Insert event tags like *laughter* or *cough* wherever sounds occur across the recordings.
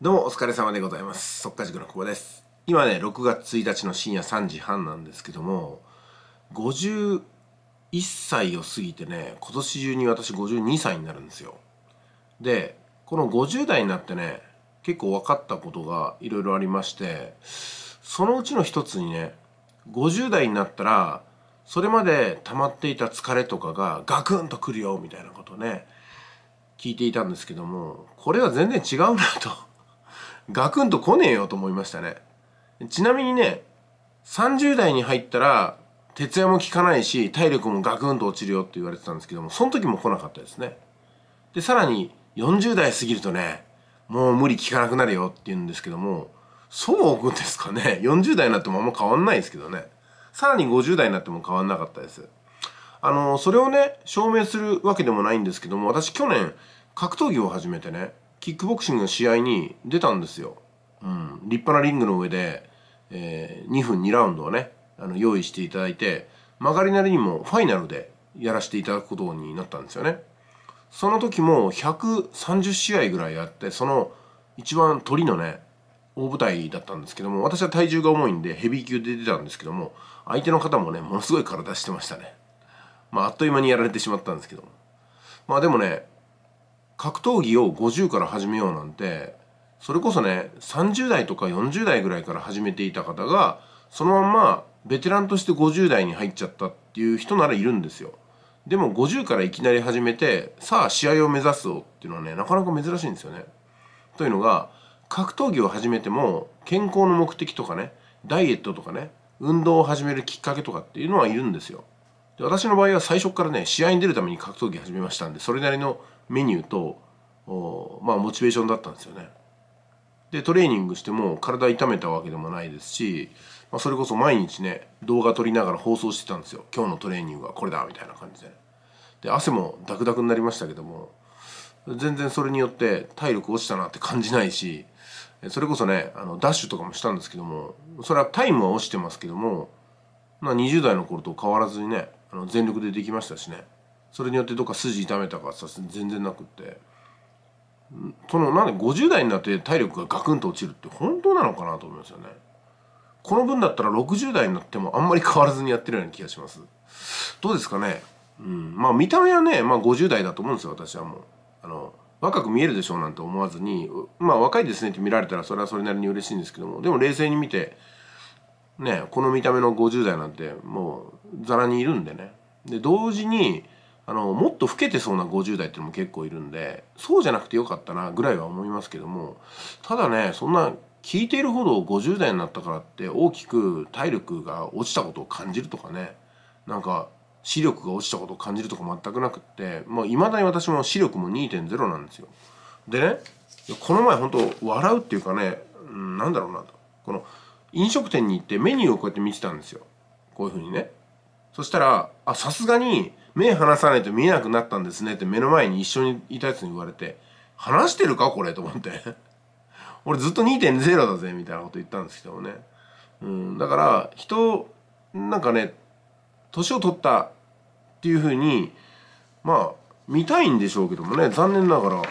どうもお疲れ様でございます。速稼塾の久保です。今ね、6月1日の深夜3時半なんですけども、51歳を過ぎてね、今年中に私52歳になるんですよ。で、この50代になってね、結構分かったことがいろいろありまして、そのうちの一つにね、50代になったら、それまで溜まっていた疲れとかがガクンと来るよみたいなことをね、聞いていたんですけども、これは全然違うなと。ガクンと来ねえよと思いましたね。ちなみにね、30代に入ったら、徹夜も効かないし、体力もガクンと落ちるよって言われてたんですけども、その時も来なかったですね。で、さらに40代過ぎるとね、もう無理効かなくなるよって言うんですけども、そう置くんですかね。40代になってもあんま変わんないですけどね。さらに50代になっても変わんなかったです。あの、それをね、証明するわけでもないんですけども、私去年、格闘技を始めてね、キックボクシングの試合に出たんですよ、うん、立派なリングの上で、えー、2分2ラウンドをねあの用意していただいて曲がりなりにもファイナルでやらせていただくことになったんですよねその時も130試合ぐらいあってその一番鳥のね大舞台だったんですけども私は体重が重いんでヘビー級で出たんですけども相手の方もねものすごい体してましたねまああっという間にやられてしまったんですけどもまあでもね格闘技を50から始めようなんてそれこそね30代とか40代ぐらいから始めていた方がそのまんまベテランとして50代に入っちゃったっていう人ならいるんですよでも50からいきなり始めてさあ試合を目指すぞっていうのはねなかなか珍しいんですよねというのが格闘技を始めても健康の目的とかねダイエットとかね運動を始めるきっかけとかっていうのはいるんですよで私の場合は最初からね試合に出るために格闘技始めましたんでそれなりのメニューとまあモチベーションだったんですよねでトレーニングしても体痛めたわけでもないですし、まあ、それこそ毎日ね動画撮りながら放送してたんですよ今日のトレーニングはこれだみたいな感じでで汗もダクダクになりましたけども全然それによって体力落ちたなって感じないしそれこそねあのダッシュとかもしたんですけどもそれはタイムは落ちてますけども、まあ、20代の頃と変わらずにねあの全力でできましたしねそれによってどっか筋痛めたかさ全然なくってそのなんで50代になって体力がガクンと落ちるって本当なのかなと思いますよねこの分だったら60代になってもあんまり変わらずにやってるような気がしますどうですかねうんまあ見た目はね、まあ、50代だと思うんですよ私はもうあの若く見えるでしょうなんて思わずにまあ若いですねって見られたらそれはそれなりに嬉しいんですけどもでも冷静に見てねこの見た目の50代なんてもうざらにいるんでねで同時にあのもっと老けてそうな50代っていうのも結構いるんでそうじゃなくてよかったなぐらいは思いますけどもただねそんな聞いているほど50代になったからって大きく体力が落ちたことを感じるとかねなんか視力が落ちたことを感じるとか全くなくっていまだに私も視力も2.0なんですよ。でねこの前本当笑うっていうかね、うん、なんだろうなとこの飲食店に行ってメニューをこうやって見てたんですよこういうふうにね。そしたらあさすがに目離さないと見えなくなったんですねって目の前に一緒にいたやつに言われて、話してるかこれと思って。*laughs* 俺ずっと2.0だぜみたいなこと言ったんですけどもね。うん、だから人、なんかね、年を取ったっていうふうに、まあ、見たいんでしょうけどもね、残念ながら、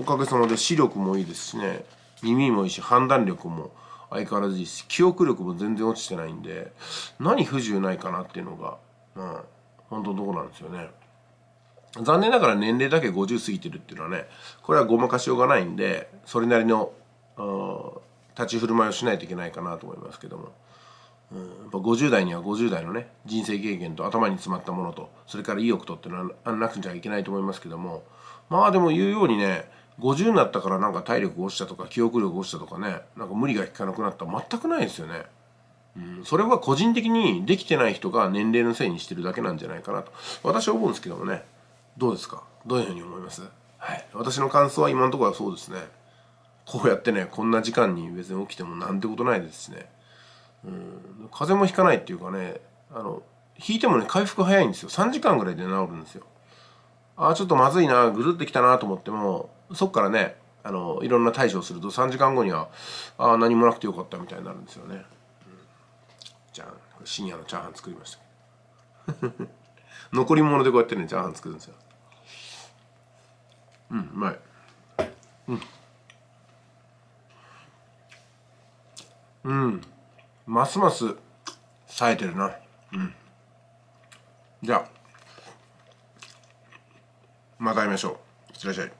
おかげさまで視力もいいですしね、耳もいいし、判断力も相変わらずいいし、記憶力も全然落ちてないんで、何不自由ないかなっていうのが、うん、本当のところなんですよね。残念ながら年齢だけ50過ぎてるっていうのはねこれはごまかしようがないんでそれなりの、立ち振る舞いをしないといけないかなと思いますけども、うん、やっぱ50代には50代のね人生経験と頭に詰まったものとそれから意欲とってのはなくちゃいけないと思いますけどもまあでも言うようにね50になったからなんか体力落ちたとか記憶力落ちたとかねなんか無理が効かなくなった全くないですよね。うん、それは個人的にできてない人が年齢のせいにしてるだけなんじゃないかなと私は思うんですけどもねどうですかどういうふうに思いますはい、私の感想は今のところはそうですねこうやってねこんな時間に別に起きてもなんてことないですしねうん風邪もひかないっていうかねあの引いてもね回復早いんですよ3時間ぐらいで治るんですよああちょっとまずいなぐるってきたなと思ってもそっからねあのいろんな対処をすると3時間後にはああ何もなくてよかったみたいになるんですよねじゃ深夜のチャーハン作りましたけど *laughs* 残り物でこうやってねチャーハン作るんですようんうまいうんうんますます冴えてるなうんじゃあまた会いましょういってらっしゃい